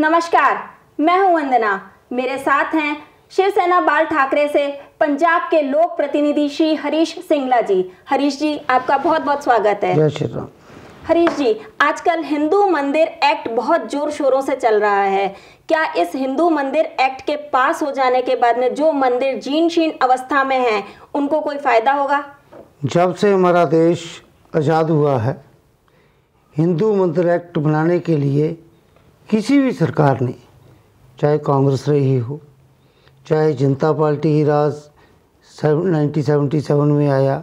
नमस्कार मैं हूं वंदना मेरे साथ हैं शिवसेना बाल ठाकरे से पंजाब के लोक प्रतिनिधि श्री हरीश सिंगला जी हरीश जी आपका बहुत बहुत स्वागत है जय श्री राम हरीश जी आजकल हिंदू मंदिर एक्ट बहुत जोर शोरों से चल रहा है क्या इस हिंदू मंदिर एक्ट के पास हो जाने के बाद में जो मंदिर जीन शीन अवस्था में हैं उनको कोई फायदा होगा जब से हमारा देश आज़ाद हुआ है हिंदू मंदिर एक्ट बनाने के लिए किसी भी सरकार ने चाहे कांग्रेस रही हो चाहे जनता पार्टी ही राज नाइनटीन सेवन में आया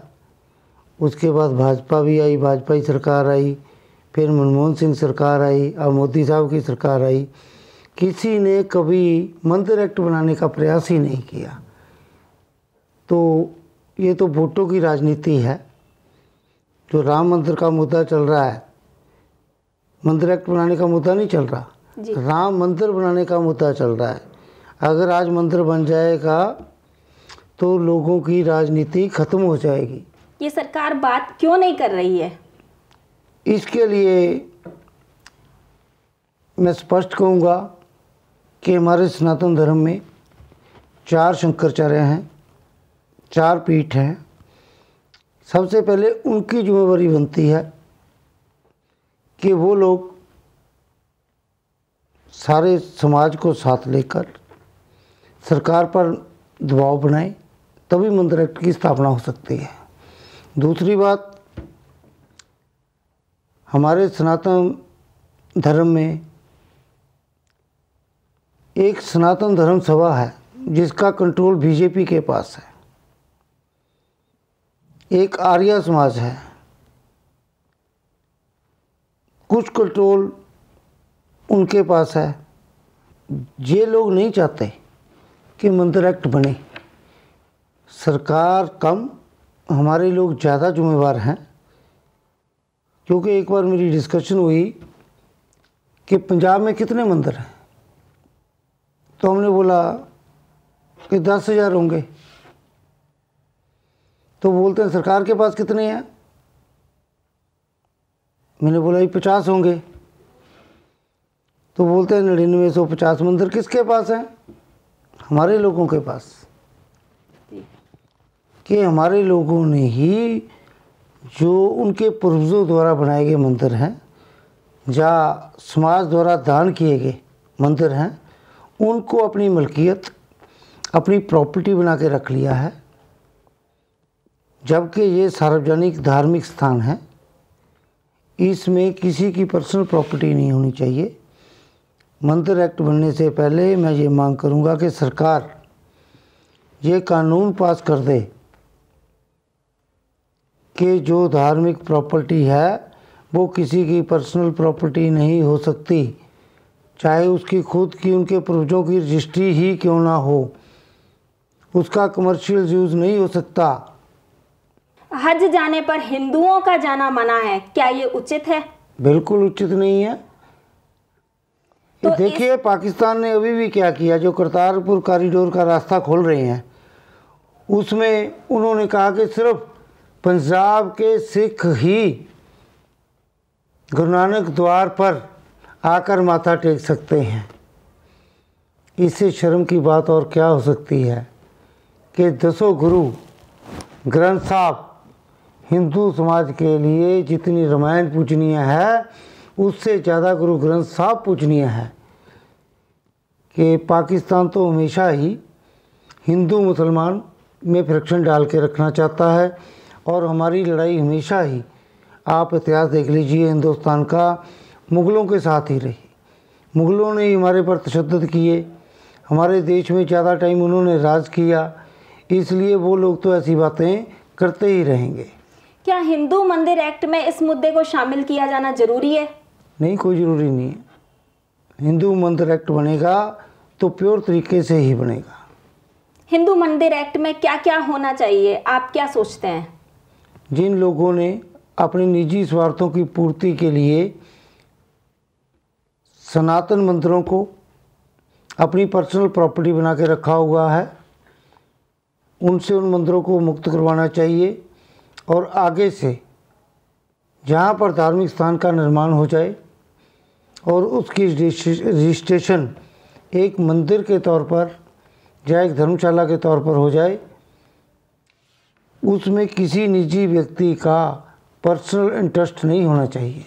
उसके बाद भाजपा भी आई भाजपा की सरकार आई फिर मनमोहन सिंह सरकार आई और मोदी साहब की सरकार आई किसी ने कभी मंदिर एक्ट बनाने का प्रयास ही नहीं किया तो ये तो वोटों की राजनीति है जो राम मंदिर का मुद्दा चल रहा है मंदिर एक्ट बनाने का मुद्दा नहीं चल रहा राम मंदिर बनाने का मुद्दा चल रहा है अगर आज मंदिर बन जाएगा तो लोगों की राजनीति खत्म हो जाएगी ये सरकार बात क्यों नहीं कर रही है इसके लिए मैं स्पष्ट कहूँगा कि हमारे सनातन धर्म में चार शंकराचार्य हैं चार पीठ हैं सबसे पहले उनकी जिम्मेवारी बनती है कि वो लोग सारे समाज को साथ लेकर सरकार पर दबाव बनाए तभी मंदिर एक्ट की स्थापना हो सकती है दूसरी बात हमारे सनातन धर्म में एक सनातन धर्म सभा है जिसका कंट्रोल बीजेपी के पास है एक आर्य समाज है कुछ कंट्रोल उनके पास है ये लोग नहीं चाहते कि मंदिर एक्ट बने सरकार कम हमारे लोग ज़्यादा जुम्मेवार हैं क्योंकि एक बार मेरी डिस्कशन हुई कि पंजाब में कितने मंदिर हैं तो हमने बोला कि दस हज़ार होंगे तो बोलते हैं सरकार के पास कितने हैं मैंने बोला ये पचास होंगे तो बोलते हैं नड़िनवे सौ पचास मंदिर किसके पास हैं हमारे लोगों के पास कि हमारे लोगों ने ही जो उनके पूर्वजों द्वारा बनाए गए मंदिर हैं या समाज द्वारा दान किए गए मंदिर हैं उनको अपनी मलकियत अपनी प्रॉपर्टी बना के रख लिया है जबकि ये सार्वजनिक धार्मिक स्थान है इसमें किसी की पर्सनल प्रॉपर्टी नहीं होनी चाहिए मंदिर एक्ट बनने से पहले मैं ये मांग करूँगा कि सरकार ये कानून पास कर दे कि जो धार्मिक प्रॉपर्टी है वो किसी की पर्सनल प्रॉपर्टी नहीं हो सकती चाहे उसकी खुद की उनके पूर्वजों की रजिस्ट्री ही क्यों ना हो उसका कमर्शियल यूज़ नहीं हो सकता हज जाने पर हिंदुओं का जाना मना है क्या ये उचित है बिल्कुल उचित नहीं है तो, तो देखिए इस... पाकिस्तान ने अभी भी क्या किया जो करतारपुर कॉरिडोर का रास्ता खोल रहे हैं उसमें उन्होंने कहा कि सिर्फ पंजाब के सिख ही गुरु नानक द्वार पर आकर माथा टेक सकते हैं इससे शर्म की बात और क्या हो सकती है कि दसों गुरु ग्रंथ साहब हिंदू समाज के लिए जितनी रामायण पूजनीय है उससे ज़्यादा गुरु ग्रंथ साहब पूजनीय है कि पाकिस्तान तो हमेशा ही हिंदू मुसलमान में फ्रिक्शन डाल के रखना चाहता है और हमारी लड़ाई हमेशा ही आप इतिहास देख लीजिए हिंदुस्तान का मुग़लों के साथ ही रही मुग़लों ने हमारे पर तशद किए हमारे देश में ज़्यादा टाइम उन्होंने राज किया इसलिए वो लोग तो ऐसी बातें करते ही रहेंगे क्या हिंदू मंदिर एक्ट में इस मुद्दे को शामिल किया जाना जरूरी है नहीं कोई ज़रूरी नहीं है हिंदू मंदिर एक्ट बनेगा तो प्योर तरीके से ही बनेगा हिंदू मंदिर एक्ट में क्या क्या होना चाहिए आप क्या सोचते हैं जिन लोगों ने अपने निजी स्वार्थों की पूर्ति के लिए सनातन मंदिरों को अपनी पर्सनल प्रॉपर्टी बना के रखा हुआ है उनसे उन मंदिरों को मुक्त करवाना चाहिए और आगे से जहाँ पर धार्मिक स्थान का निर्माण हो जाए और उसकी रजिस्ट्रेशन एक मंदिर के तौर पर या एक धर्मशाला के तौर पर हो जाए उसमें किसी निजी व्यक्ति का पर्सनल इंटरेस्ट नहीं होना चाहिए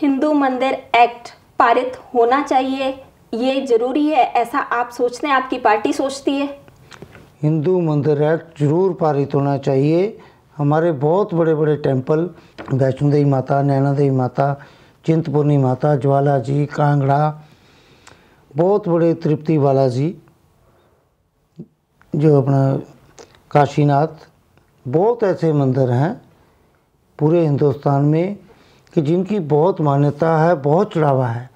हिंदू मंदिर एक्ट पारित होना चाहिए ये जरूरी है ऐसा आप सोचते हैं आपकी पार्टी सोचती है हिंदू मंदिर एक्ट जरूर पारित होना चाहिए हमारे बहुत बड़े बड़े टेम्पल वैष्णो देवी माता नैना देवी माता चिंतपूर्णी माता ज्वाला जी कांगड़ा बहुत बड़े तृप्ति वाला जी जो अपना काशीनाथ बहुत ऐसे मंदिर हैं पूरे हिंदुस्तान में कि जिनकी बहुत मान्यता है बहुत चढ़ावा है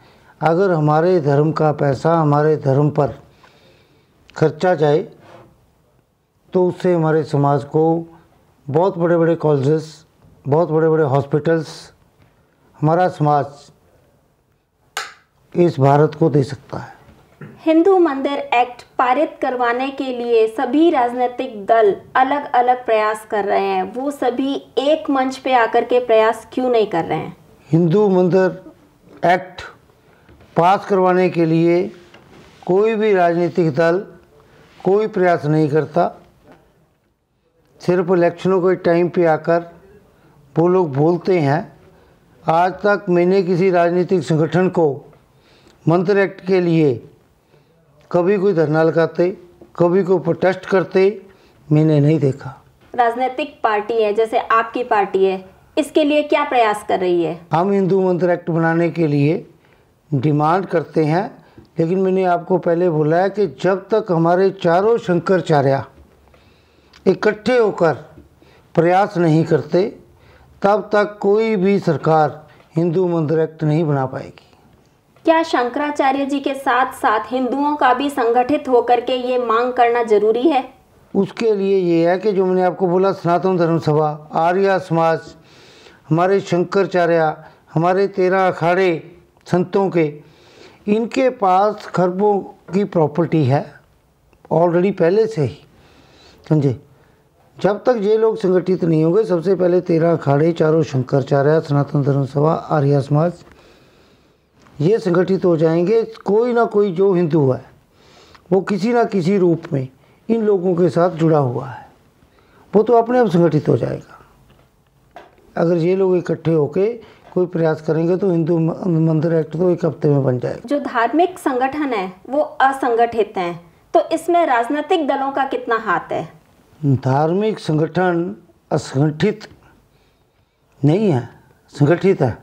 अगर हमारे धर्म का पैसा हमारे धर्म पर खर्चा जाए तो उससे हमारे समाज को बहुत बड़े बड़े कॉलेजेस बहुत बड़े बड़े हॉस्पिटल्स हमारा समाज इस भारत को दे सकता है हिंदू मंदिर एक्ट पारित करवाने के लिए सभी राजनीतिक दल अलग अलग प्रयास कर रहे हैं वो सभी एक मंच पे आकर के प्रयास क्यों नहीं कर रहे हैं हिंदू मंदिर एक्ट पास करवाने के लिए कोई भी राजनीतिक दल कोई प्रयास नहीं करता सिर्फ इलेक्शनों के टाइम पे आकर वो लोग बोलते हैं आज तक मैंने किसी राजनीतिक संगठन को मंत्र एक्ट के लिए कभी कोई धरना लगाते कभी कोई प्रोटेस्ट करते मैंने नहीं देखा राजनीतिक पार्टी है जैसे आपकी पार्टी है इसके लिए क्या प्रयास कर रही है हम हिंदू मंत्र एक्ट बनाने के लिए डिमांड करते हैं लेकिन मैंने आपको पहले बोला है कि जब तक हमारे चारों शंकराचार्य इकट्ठे होकर प्रयास नहीं करते तब तक कोई भी सरकार हिंदू मंदिर एक्ट नहीं बना पाएगी क्या शंकराचार्य जी के साथ साथ हिंदुओं का भी संगठित होकर के ये मांग करना जरूरी है उसके लिए ये है कि जो मैंने आपको बोला सनातन धर्म सभा आर्या समाज हमारे शंकराचार्य हमारे तेरह अखाड़े संतों के इनके पास खरबों की प्रॉपर्टी है ऑलरेडी पहले से ही समझे जब तक ये लोग संगठित नहीं होंगे सबसे पहले तेरह अखाड़े चारों शंकराचार्य सनातन धर्म सभा आर्य समाज ये संगठित हो जाएंगे कोई ना कोई जो हिंदू है वो किसी ना किसी रूप में इन लोगों के साथ जुड़ा हुआ है वो तो अपने आप संगठित हो जाएगा अगर ये लोग इकट्ठे होके कोई प्रयास करेंगे तो हिंदू मंदिर एक्ट तो एक हफ्ते में बन जाएगा जो धार्मिक संगठन है वो असंगठित हैं तो इसमें राजनीतिक दलों का कितना हाथ है धार्मिक संगठन असंगठित नहीं है संगठित है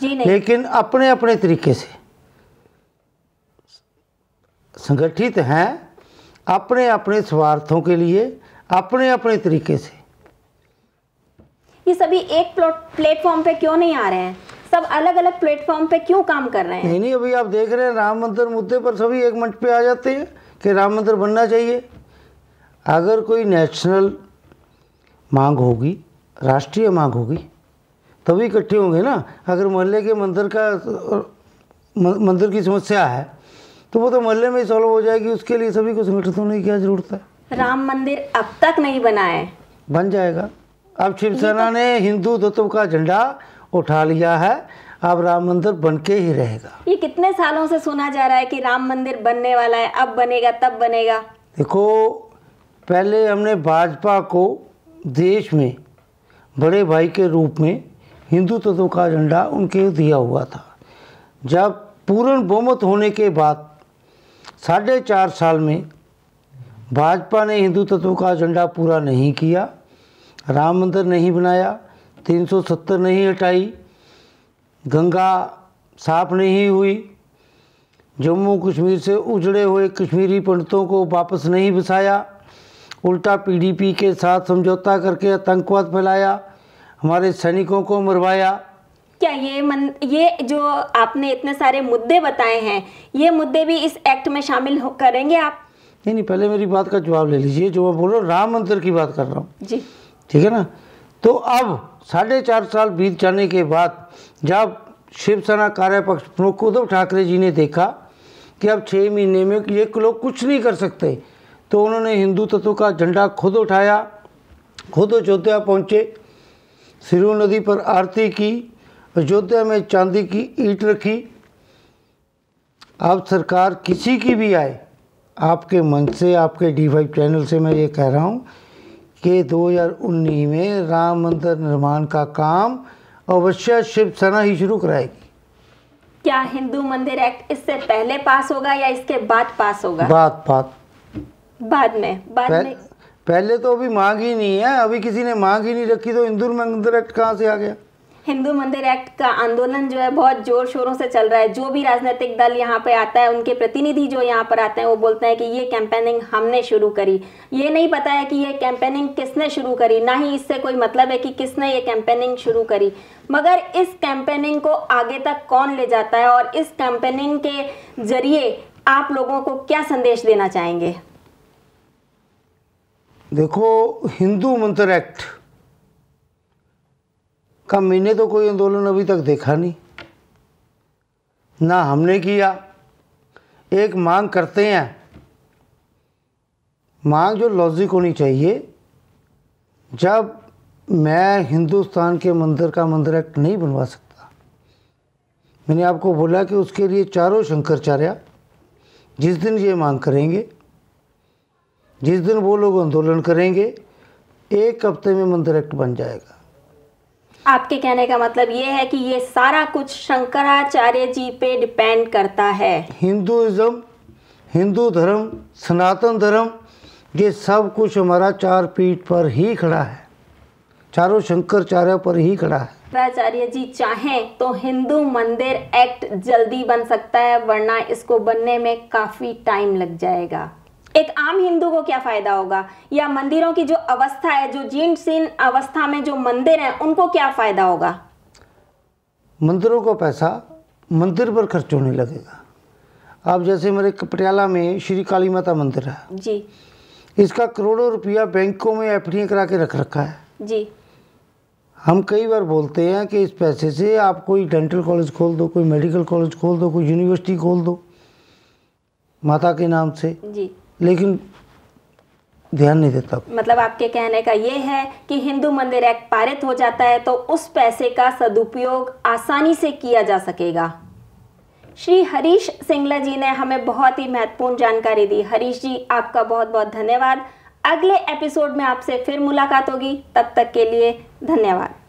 जी नहीं। लेकिन अपने अपने तरीके से संगठित हैं अपने अपने स्वार्थों के लिए अपने अपने तरीके से ये सभी एक प्लेटफॉर्म पे क्यों नहीं आ रहे हैं सब अलग अलग प्लेटफॉर्म पे क्यों काम कर रहे हैं नहीं नहीं अभी आप देख रहे हैं राम मंदिर मुद्दे पर सभी एक मंच पे आ जाते हैं कि राम मंदिर बनना चाहिए अगर कोई नेशनल मांग होगी राष्ट्रीय मांग होगी तभी इकट्ठे होंगे ना अगर मोहल्ले के मंदिर का मंदिर की समस्या है तो वो तो मोहल्ले में ही सॉल्व हो जाएगी उसके लिए सभी को संगठित होने की क्या जरूरत है राम मंदिर अब तक नहीं बना है बन जाएगा अब शिवसेना तो ने हिंदू तत्व का झंडा उठा लिया है अब राम मंदिर बन के ही रहेगा ये कितने सालों से सुना जा रहा है कि राम मंदिर बनने वाला है अब बनेगा तब बनेगा देखो पहले हमने भाजपा को देश में बड़े भाई के रूप में हिंदू तत्व का झंडा उनके दिया हुआ था जब पूर्ण बहुमत होने के बाद साढ़े चार साल में भाजपा ने हिंदू तत्व का एजेंडा पूरा नहीं किया राम मंदिर नहीं बनाया 370 नहीं हटाई गंगा साफ नहीं हुई जम्मू कश्मीर से उजड़े हुए कश्मीरी पंडितों को वापस नहीं बसाया उल्टा पीडीपी के साथ समझौता करके आतंकवाद फैलाया हमारे सैनिकों को मरवाया क्या ये मन ये जो आपने इतने सारे मुद्दे बताए हैं ये मुद्दे भी इस एक्ट में शामिल करेंगे आप नहीं नहीं पहले मेरी बात का जवाब ले लीजिए जो मैं बोल रहा हूँ राम मंदिर की बात कर रहा हूँ जी ठीक है ना तो अब साढ़े चार साल बीत जाने के बाद जब शिवसेना कार्यपक्ष प्रमुख उद्धव ठाकरे जी ने देखा कि अब छः महीने में ये लोग कुछ नहीं कर सकते तो उन्होंने हिंदू तत्व का झंडा खुद उठाया खुद अयोध्या पहुँचे सिरु नदी पर आरती की अयोध्या में चांदी की ईट रखी आप सरकार किसी की भी आए आपके मन से आपके डी फाइव चैनल से मैं ये कह रहा हूँ कि 2019 में राम मंदिर निर्माण का काम अवश्य शिवसेना ही शुरू कराएगी क्या हिंदू मंदिर एक्ट इससे पहले पास होगा या इसके बाद पास होगा बात बाद बाद में बाद पह, में पहले तो अभी मांग ही नहीं है अभी किसी ने मांग ही नहीं रखी तो हिंदू मंदिर एक्ट कहाँ से आ गया हिंदू मंदिर एक्ट का आंदोलन जो है बहुत जोर शोरों से चल रहा है जो भी राजनीतिक दल यहाँ पे आता है उनके प्रतिनिधि जो यहाँ पर आते हैं वो बोलते हैं कि ये कैंपेनिंग हमने शुरू करी ये नहीं पता है कि ये कैंपेनिंग किसने शुरू करी ना ही इससे कोई मतलब है कि किसने ये कैंपेनिंग शुरू करी मगर इस कैंपेनिंग को आगे तक कौन ले जाता है और इस कैंपेनिंग के जरिए आप लोगों को क्या संदेश देना चाहेंगे देखो हिंदू मंत्र एक्ट का मैंने तो कोई आंदोलन अभी तक देखा नहीं ना हमने किया एक मांग करते हैं मांग जो लॉजिक होनी चाहिए जब मैं हिंदुस्तान के मंदिर का मंदिर एक्ट नहीं बनवा सकता मैंने आपको बोला कि उसके लिए चारों शंकराचार्य जिस दिन ये मांग करेंगे जिस दिन वो लोग आंदोलन करेंगे एक हफ्ते में मंदिर एक्ट बन जाएगा आपके कहने का मतलब ये है कि ये सारा कुछ शंकराचार्य जी पे डिपेंड करता है हिंदुइज्म हिंदू धर्म सनातन धर्म ये सब कुछ हमारा चार पीठ पर ही खड़ा है चारों शंकराचार्य पर ही खड़ा है शंकराचार्य जी चाहें तो हिंदू मंदिर एक्ट जल्दी बन सकता है वरना इसको बनने में काफ़ी टाइम लग जाएगा एक आम हिंदू को क्या फायदा होगा या मंदिरों की जो अवस्था है जो जीर्ण सीन अवस्था में जो मंदिर है उनको क्या फायदा होगा मंदिरों को पैसा मंदिर पर खर्च होने लगेगा आप जैसे मेरे पटियाला में श्री काली माता मंदिर है जी इसका करोड़ों रुपया बैंकों में एफ करा के रख रखा है जी हम कई बार बोलते हैं कि इस पैसे से आप कोई डेंटल कॉलेज खोल दो कोई मेडिकल कॉलेज खोल दो कोई यूनिवर्सिटी खोल दो माता के नाम से जी लेकिन ध्यान नहीं देता मतलब आपके कहने का ये है कि हिंदू मंदिर एक्ट पारित हो जाता है तो उस पैसे का सदुपयोग आसानी से किया जा सकेगा श्री हरीश सिंगला जी ने हमें बहुत ही महत्वपूर्ण जानकारी दी हरीश जी आपका बहुत बहुत धन्यवाद अगले एपिसोड में आपसे फिर मुलाकात होगी तब तक के लिए धन्यवाद